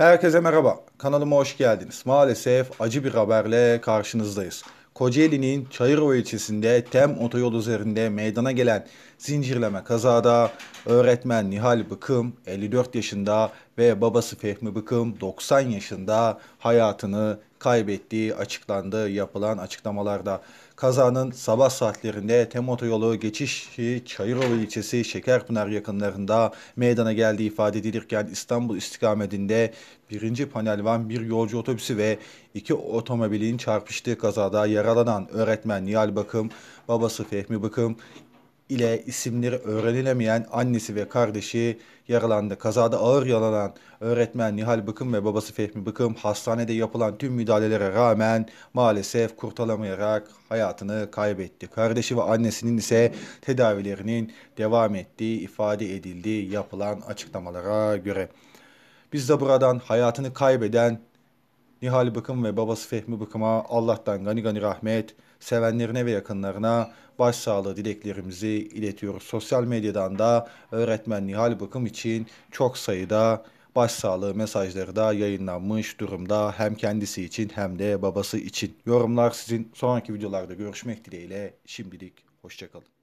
Herkese merhaba. Kanalıma hoş geldiniz. Maalesef acı bir haberle karşınızdayız. Kocaeli'nin Çayırova ilçesinde Tem otoyol üzerinde meydana gelen zincirleme kazada öğretmen Nihal Bıkım 54 yaşında ve babası Fehmi Bıkım 90 yaşında hayatını kaybettiği açıklandı yapılan açıklamalarda. Kazanın sabah saatlerinde TEM otoyolu geçişi Çayırova ilçesi Şekerpınar yakınlarında meydana geldiği ifade edilirken İstanbul istikametinde birinci panel panelvan bir yolcu otobüsü ve iki otomobilin çarpıştığı kazada yaralanan öğretmen Nihal Bakım, babası Fehmi Bakım, ile isimleri öğrenilemeyen annesi ve kardeşi yaralandı. Kazada ağır yaralanan öğretmen Nihal Bıkım ve babası Fehmi Bıkım hastanede yapılan tüm müdahalelere rağmen maalesef kurtulamayarak hayatını kaybetti. Kardeşi ve annesinin ise tedavilerinin devam ettiği ifade edildi yapılan açıklamalara göre. Biz de buradan hayatını kaybeden Nihal Bıkım ve babası Fehmi Bıkım'a Allah'tan gani gani rahmet, sevenlerine ve yakınlarına başsağlığı dileklerimizi iletiyoruz. Sosyal medyadan da öğretmen Nihal Bıkım için çok sayıda başsağlığı mesajları da yayınlanmış durumda hem kendisi için hem de babası için. Yorumlar sizin sonraki videolarda görüşmek dileğiyle şimdilik hoşçakalın.